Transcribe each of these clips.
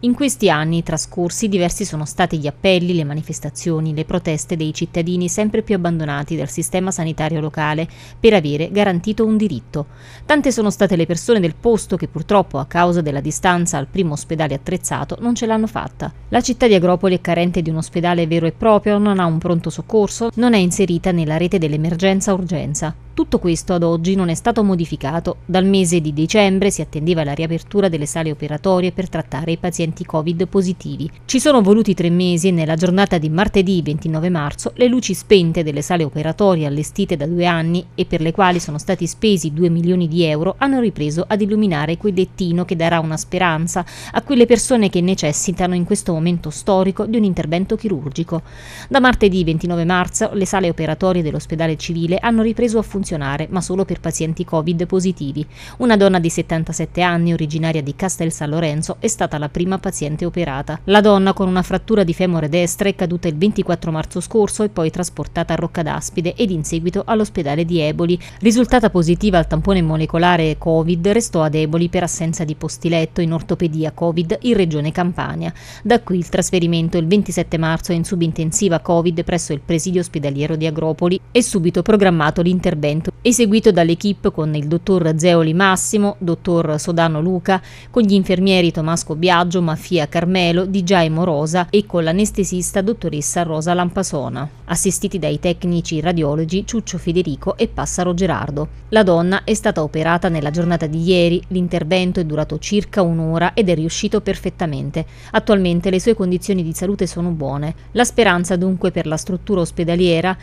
In questi anni trascorsi diversi sono stati gli appelli, le manifestazioni, le proteste dei cittadini sempre più abbandonati dal sistema sanitario locale per avere garantito un diritto. Tante sono state le persone del posto che purtroppo a causa della distanza al primo ospedale attrezzato non ce l'hanno fatta. La città di Agropoli è carente di un ospedale vero e proprio, non ha un pronto soccorso, non è inserita nella rete dell'emergenza urgenza. Tutto questo ad oggi non è stato modificato. Dal mese di dicembre si attendeva la riapertura delle sale operatorie per trattare i pazienti Covid positivi. Ci sono voluti tre mesi e nella giornata di martedì 29 marzo le luci spente delle sale operatorie allestite da due anni e per le quali sono stati spesi 2 milioni di euro hanno ripreso ad illuminare quel lettino che darà una speranza a quelle persone che necessitano in questo momento storico di un intervento chirurgico. Da martedì 29 marzo le sale operatorie dell'ospedale civile hanno ripreso a funzionare funzionare, ma solo per pazienti Covid positivi. Una donna di 77 anni, originaria di Castel San Lorenzo, è stata la prima paziente operata. La donna, con una frattura di femore destra, è caduta il 24 marzo scorso e poi trasportata a Roccadaspide ed in seguito all'ospedale di Eboli. Risultata positiva al tampone molecolare Covid, restò ad Eboli per assenza di postiletto in ortopedia Covid in regione Campania. Da qui il trasferimento il 27 marzo in subintensiva Covid presso il presidio ospedaliero di Agropoli e subito programmato l'intervento intervento eseguito dall'equipe con il dottor Zeoli Massimo, dottor Sodano Luca, con gli infermieri Tomasco Biagio, Maffia Carmelo, Di Giaimo Rosa e con l'anestesista dottoressa Rosa Lampasona, assistiti dai tecnici radiologi Ciuccio Federico e Passaro Gerardo. La donna è stata operata nella giornata di ieri, l'intervento è durato circa un'ora ed è riuscito perfettamente. Attualmente le sue condizioni di salute sono buone. La speranza dunque per la struttura ospedaliera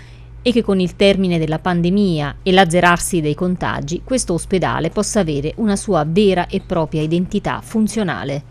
e che con il termine della pandemia e l'azzerarsi dei contagi questo ospedale possa avere una sua vera e propria identità funzionale.